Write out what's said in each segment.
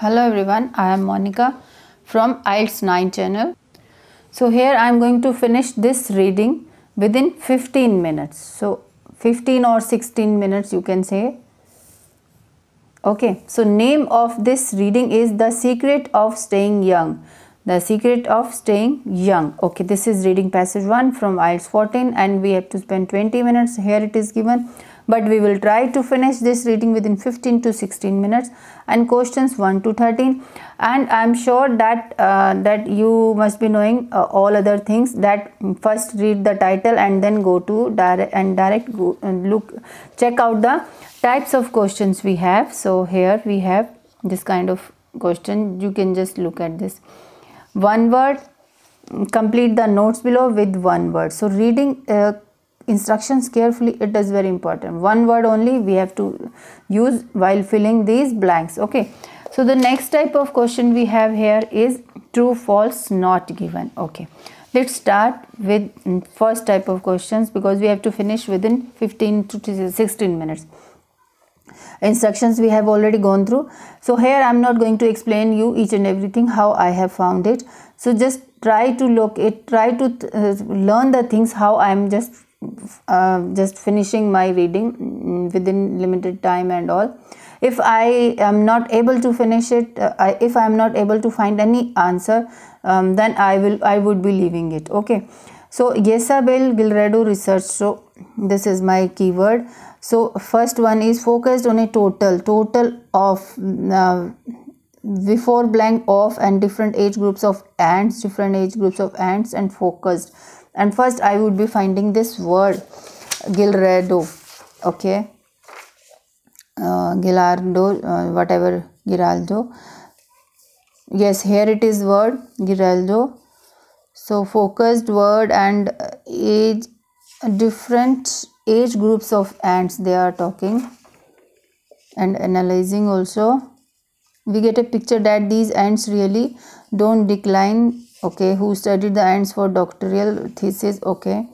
Hello everyone, I am Monica from IELTS 9 channel. So here I am going to finish this reading within 15 minutes. So 15 or 16 minutes you can say. Okay, so name of this reading is The Secret of Staying Young. The Secret of Staying Young. Okay, this is reading passage 1 from IELTS 14 and we have to spend 20 minutes. Here it is given but we will try to finish this reading within 15 to 16 minutes and questions 1 to 13 and I am sure that uh, that you must be knowing uh, all other things that first read the title and then go to direct and direct go and uh, look check out the types of questions we have so here we have this kind of question you can just look at this one word complete the notes below with one word so reading uh, instructions carefully it is very important one word only we have to use while filling these blanks okay so the next type of question we have here is true false not given okay let's start with first type of questions because we have to finish within 15 to 16 minutes instructions we have already gone through so here i'm not going to explain you each and everything how i have found it so just try to look it try to uh, learn the things how i'm just uh, just finishing my reading mm, within limited time and all if i am not able to finish it uh, I, if i am not able to find any answer um, then i will i would be leaving it okay so Yesabel Gilredo research so this is my keyword so first one is focused on a total total of mm, uh, before blank of and different age groups of ants different age groups of ants and focused and first I would be finding this word Gilredo okay uh, Gilardo uh, whatever Giraldo yes here it is word Giraldo so focused word and age different age groups of ants they are talking and analyzing also we get a picture that these ants really don't decline okay who studied the ants for doctoral thesis okay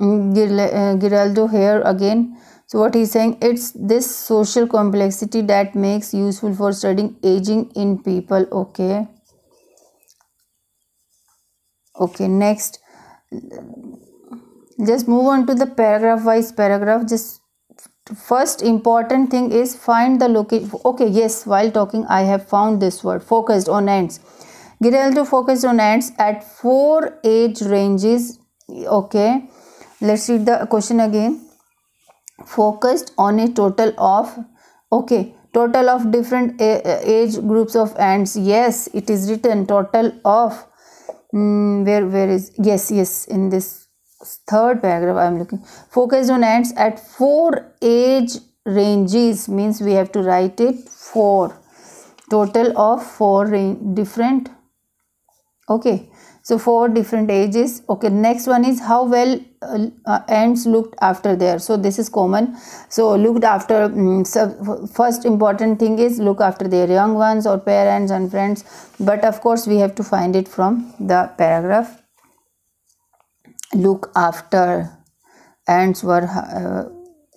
mm, uh, Giraldo here again so what he's saying it's this social complexity that makes useful for studying aging in people okay okay next just move on to the paragraph wise paragraph just first important thing is find the location okay yes while talking i have found this word focused on ants to focused on ants at four age ranges okay let's read the question again focused on a total of okay total of different age groups of ants yes it is written total of mm, where where is yes yes in this third paragraph i'm looking focused on ants at four age ranges means we have to write it four total of four different okay so four different ages okay next one is how well uh, uh ants looked after there so this is common so looked after um, so first important thing is look after their young ones or parents and friends but of course we have to find it from the paragraph look after. Ants were, uh,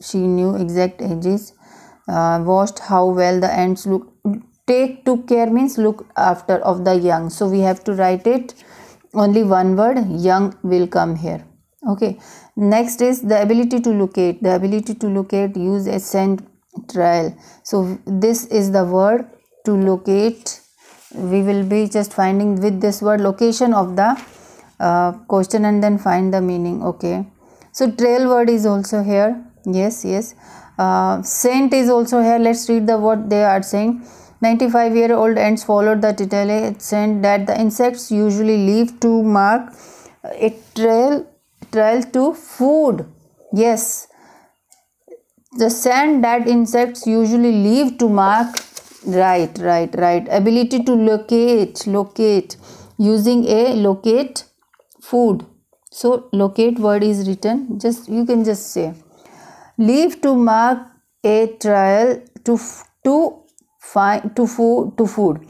she knew exact ages, uh, watched how well the ants look. Take took care means look after of the young. So we have to write it only one word young will come here. Okay, next is the ability to locate. The ability to locate use a trial So this is the word to locate we will be just finding with this word location of the uh, question and then find the meaning okay so trail word is also here yes yes uh, saint is also here let's read the word they are saying 95 year old ants followed the trail. scent that the insects usually leave to mark uh, a trail trail to food yes the sand that insects usually leave to mark right right right ability to locate locate using a locate food so locate word is written just you can just say leave to mark a trial to to find to food to food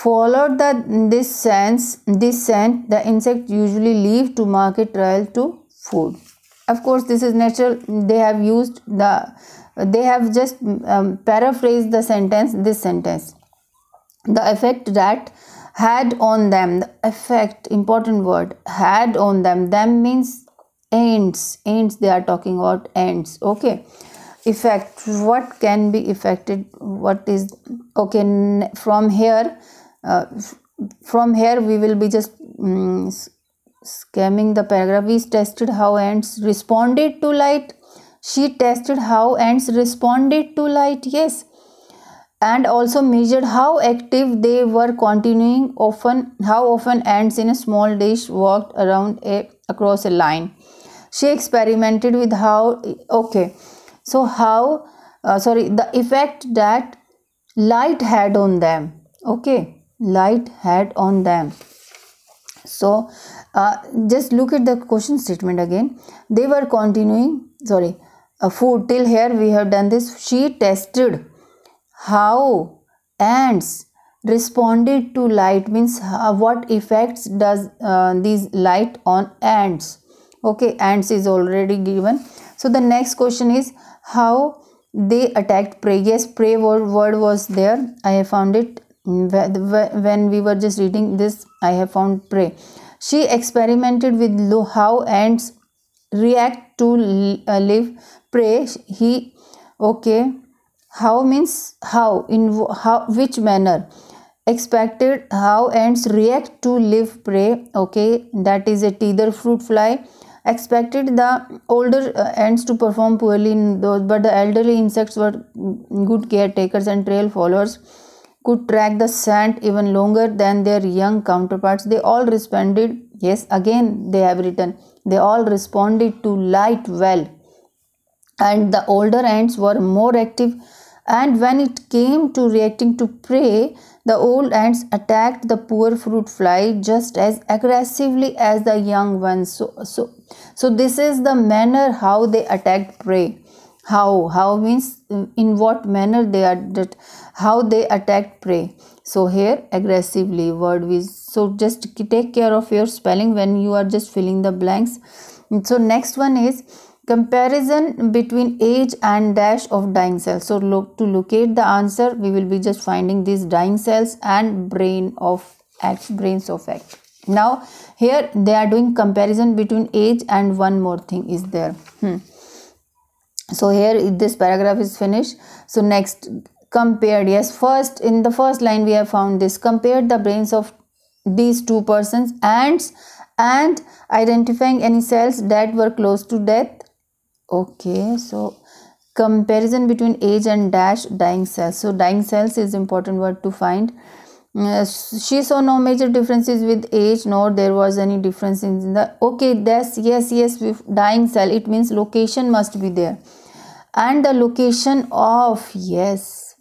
Follow that. this sense this scent the insect usually leave to mark a trial to food of course this is natural they have used the they have just um, paraphrased the sentence this sentence the effect that had on them the effect important word had on them them means ends ends they are talking about ends okay effect what can be affected what is okay from here uh, from here we will be just um, scamming the paragraph we tested how ants responded to light she tested how ants responded to light yes and also measured how active they were continuing often how often ants in a small dish walked around a across a line she experimented with how okay so how uh, sorry the effect that light had on them okay light had on them so uh, just look at the question statement again they were continuing sorry uh, food till here we have done this she tested how ants responded to light means how, what effects does uh, these light on ants okay ants is already given so the next question is how they attacked prey yes prey word, word was there i have found it when we were just reading this i have found prey she experimented with how ants react to uh, live prey he okay how means how in how which manner expected how ants react to live prey okay that is a teether fruit fly expected the older uh, ants to perform poorly in those but the elderly insects were good caretakers and trail followers could track the scent even longer than their young counterparts they all responded yes again they have written they all responded to light well and the older ants were more active and when it came to reacting to prey, the old ants attacked the poor fruit fly just as aggressively as the young ones. So, so, so this is the manner how they attacked prey. How? How means in what manner they are that how they attacked prey. So here aggressively word is so just take care of your spelling when you are just filling the blanks. So next one is comparison between age and dash of dying cells so look to locate the answer we will be just finding these dying cells and brain of x brains of x now here they are doing comparison between age and one more thing is there hmm. so here this paragraph is finished so next compared yes first in the first line we have found this compared the brains of these two persons and and identifying any cells that were close to death okay so comparison between age and dash dying cells so dying cells is important word to find uh, she saw no major differences with age nor there was any difference in the okay that's yes yes with dying cell it means location must be there and the location of yes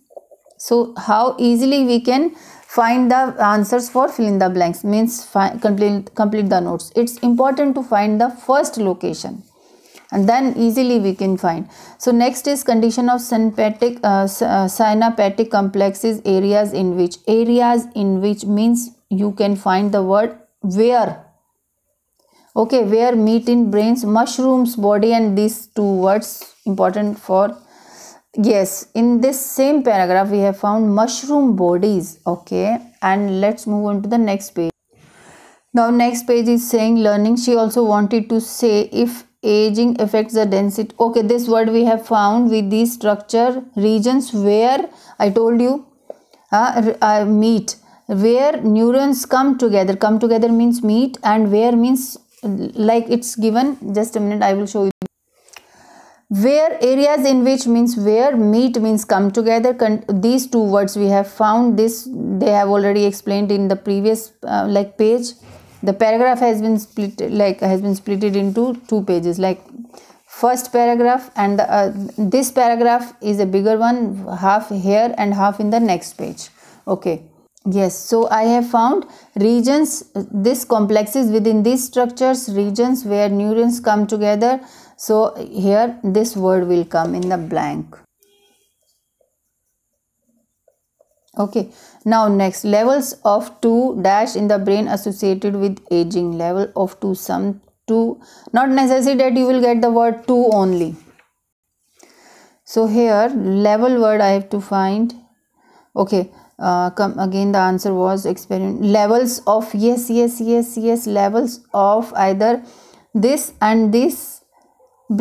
so how easily we can find the answers for fill in the blanks means complete complete the notes it's important to find the first location and then easily we can find so next is condition of sympathetic uh, uh synapatic complexes areas in which areas in which means you can find the word where okay where meat in brains mushrooms body and these two words important for yes in this same paragraph we have found mushroom bodies okay and let's move on to the next page now next page is saying learning she also wanted to say if aging affects the density okay this word we have found with these structure regions where i told you uh, uh, meet where neurons come together come together means meet and where means like it's given just a minute i will show you where areas in which means where meet means come together Con these two words we have found this they have already explained in the previous uh, like page the paragraph has been split like has been splitted into two pages like first paragraph and the, uh, this paragraph is a bigger one half here and half in the next page okay yes so i have found regions this complexes within these structures regions where neurons come together so here this word will come in the blank okay now next levels of 2 dash in the brain associated with aging level of 2 some 2 not necessary that you will get the word 2 only so here level word i have to find okay uh, come again the answer was experiment levels of yes yes yes yes levels of either this and this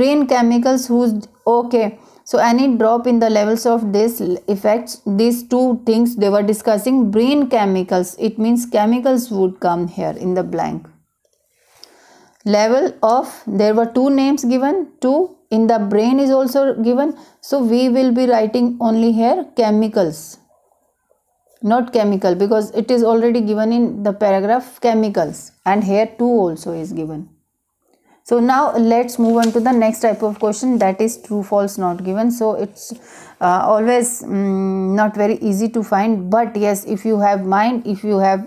brain chemicals whose okay so any drop in the levels of this effects these two things they were discussing brain chemicals it means chemicals would come here in the blank level of there were two names given two in the brain is also given so we will be writing only here chemicals not chemical because it is already given in the paragraph chemicals and here two also is given so now let's move on to the next type of question that is true false not given so it's uh, always um, not very easy to find but yes if you have mind if you have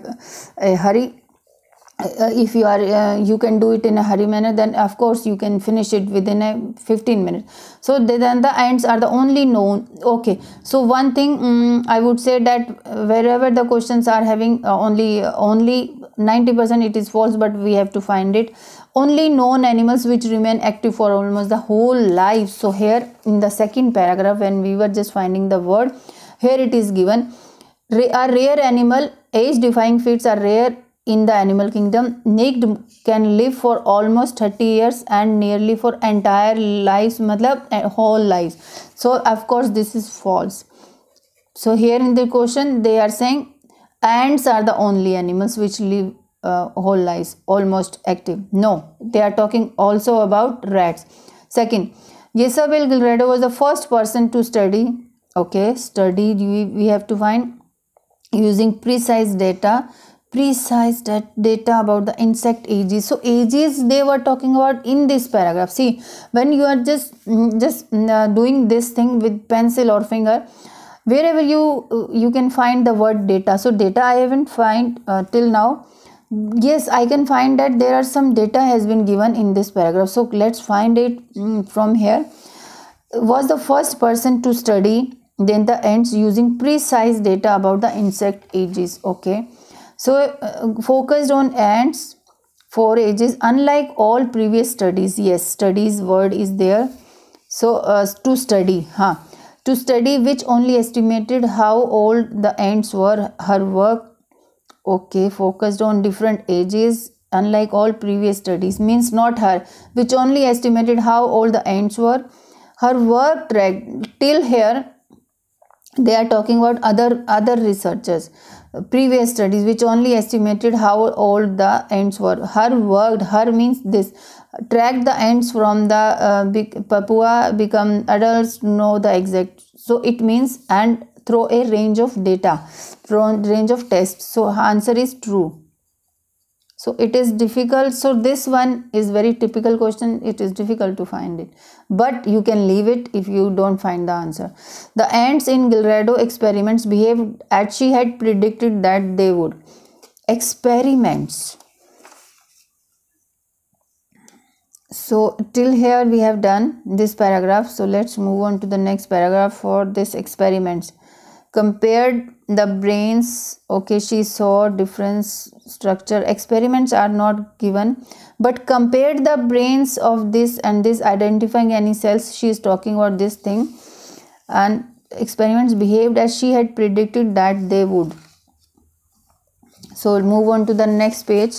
a hurry uh, if you are uh, you can do it in a hurry manner then of course you can finish it within a 15 minutes so then the ends are the only known okay so one thing um, i would say that wherever the questions are having uh, only only 90% it is false but we have to find it only known animals which remain active for almost the whole life so here in the second paragraph when we were just finding the word here it is given a rare animal age defying feats are rare in the animal kingdom naked can live for almost 30 years and nearly for entire lives matlab whole lives so of course this is false so here in the question they are saying Ants are the only animals which live uh, whole lives, almost active. No, they are talking also about rats. Second, Isabel Gilredo was the first person to study. Okay, study we, we have to find using precise data precise data about the insect ages so ages they were talking about in this paragraph see when you are just mm, just mm, uh, doing this thing with pencil or finger wherever you you can find the word data so data i haven't find uh, till now yes i can find that there are some data has been given in this paragraph so let's find it mm, from here was the first person to study then the ants using precise data about the insect ages okay so uh, focused on ants for ages unlike all previous studies yes studies word is there so uh, to study huh to study which only estimated how old the ants were. Her work, okay, focused on different ages unlike all previous studies, means not her, which only estimated how old the ants were. Her work track till here they are talking about other other researchers previous studies which only estimated how old the ants were. Her worked, her means this, track the ants from the uh, Papua, become adults, know the exact. So it means and throw a range of data, from range of tests. So answer is true so it is difficult so this one is very typical question it is difficult to find it but you can leave it if you don't find the answer the ants in gilrado experiments behaved as she had predicted that they would experiments so till here we have done this paragraph so let's move on to the next paragraph for this experiments compared the brains okay she saw different structure experiments are not given but compared the brains of this and this identifying any cells she is talking about this thing and experiments behaved as she had predicted that they would so we'll move on to the next page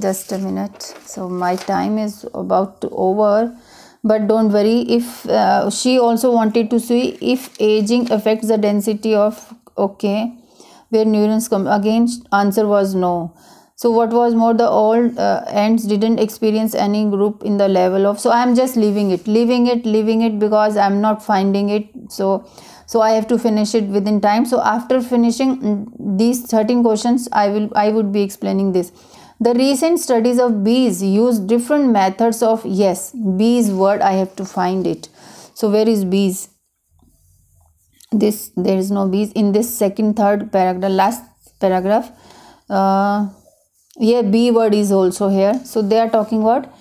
just a minute so my time is about to over but don't worry if uh, she also wanted to see if aging affects the density of okay where neurons come again answer was no so what was more the old uh, ants didn't experience any group in the level of so i am just leaving it leaving it leaving it because i'm not finding it so so i have to finish it within time so after finishing mm, these 13 questions i will i would be explaining this the recent studies of bees use different methods of yes, bees word I have to find it. So where is bees? This there is no bees in this second third paragraph last paragraph. Uh, yeah, bee word is also here. So they are talking about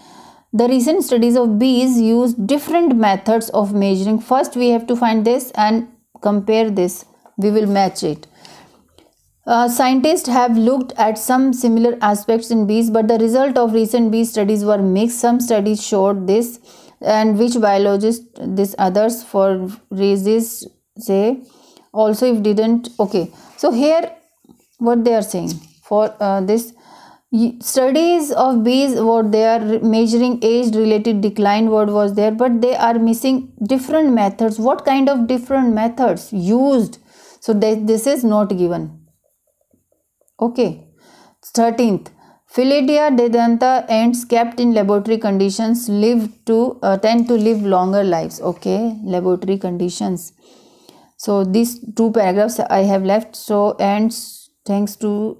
the recent studies of bees use different methods of measuring. First we have to find this and compare this. We will match it uh, scientists have looked at some similar aspects in bees, but the result of recent bee studies were mixed. Some studies showed this, and which biologists this others for raises say also if didn't okay. So here, what they are saying for uh, this studies of bees what they are measuring age related decline what was there but they are missing different methods what kind of different methods used so they, this is not given Okay. 13th, Philidia dedanta ants kept in laboratory conditions live to uh, tend to live longer lives. Okay, laboratory conditions. So these two paragraphs I have left. So ants, thanks to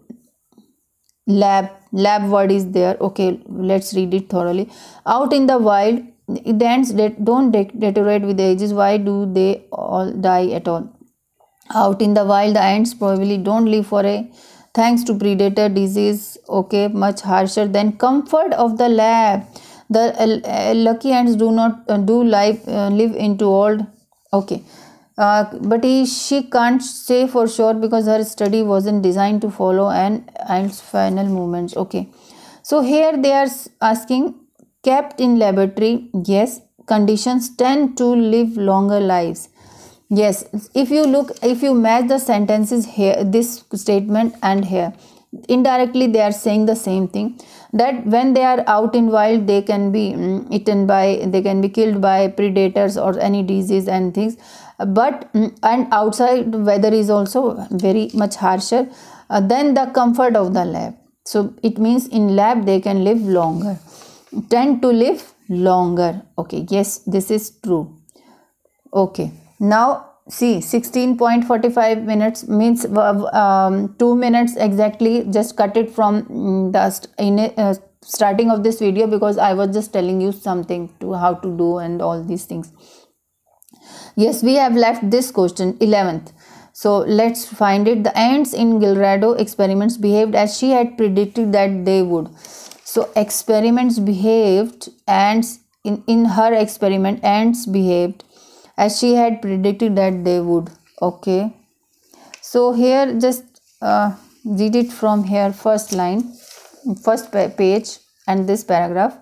lab, lab word is there. Okay, let's read it thoroughly. Out in the wild, the ants don't deteriorate with ages. Why do they all die at all? Out in the wild, the ants probably don't live for a thanks to predator disease okay much harsher than comfort of the lab the uh, lucky ants do not uh, do live uh, live into old okay uh, but he, she can't say for sure because her study wasn't designed to follow an ants final movements okay so here they are asking kept in laboratory yes conditions tend to live longer lives yes if you look if you match the sentences here this statement and here indirectly they are saying the same thing that when they are out in wild they can be mm, eaten by they can be killed by predators or any disease and things but mm, and outside weather is also very much harsher uh, than the comfort of the lab so it means in lab they can live longer tend to live longer okay yes this is true okay now see 16.45 minutes means uh, um, 2 minutes exactly just cut it from mm, the st in uh, starting of this video because I was just telling you something to how to do and all these things. Yes, we have left this question 11th. So let's find it. The ants in Gilrado experiments behaved as she had predicted that they would. So experiments behaved, ants in, in her experiment, ants behaved as she had predicted that they would okay so here just uh, read it from here first line first page and this paragraph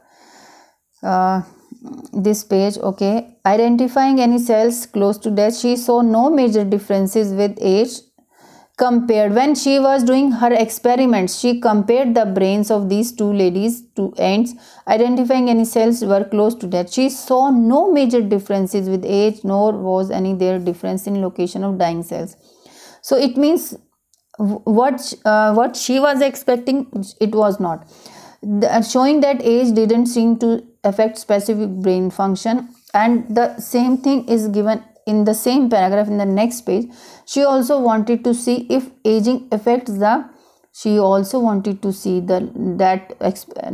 uh, this page okay identifying any cells close to death she saw no major differences with age compared when she was doing her experiments she compared the brains of these two ladies to ants identifying any cells were close to death she saw no major differences with age nor was any there difference in location of dying cells so it means what uh, what she was expecting it was not the, uh, showing that age didn't seem to affect specific brain function and the same thing is given in the same paragraph in the next page she also wanted to see if aging affects the she also wanted to see the that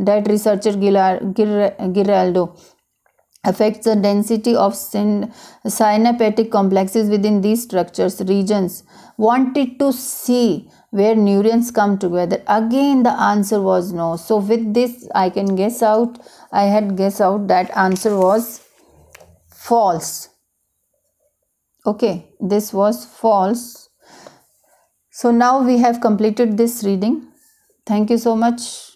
that researcher Giraldo affects the density of synaptic complexes within these structures regions wanted to see where neurons come together again the answer was no so with this i can guess out i had guess out that answer was false okay this was false so now we have completed this reading thank you so much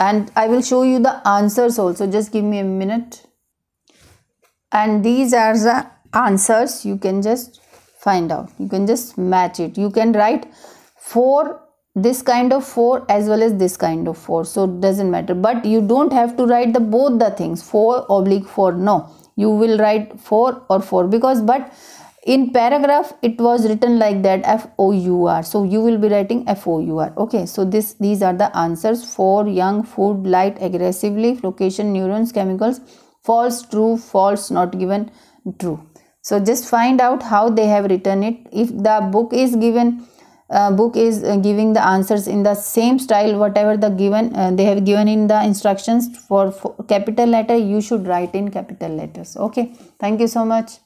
and I will show you the answers also just give me a minute and these are the answers you can just find out you can just match it you can write four this kind of four as well as this kind of four so it doesn't matter but you don't have to write the both the things four oblique four no you will write 4 or 4 because but in paragraph it was written like that f o u r so you will be writing f o u r okay so this these are the answers for young food light aggressively location neurons chemicals false true false not given true so just find out how they have written it if the book is given uh, book is uh, giving the answers in the same style whatever the given uh, they have given in the instructions for, for capital letter you should write in capital letters okay thank you so much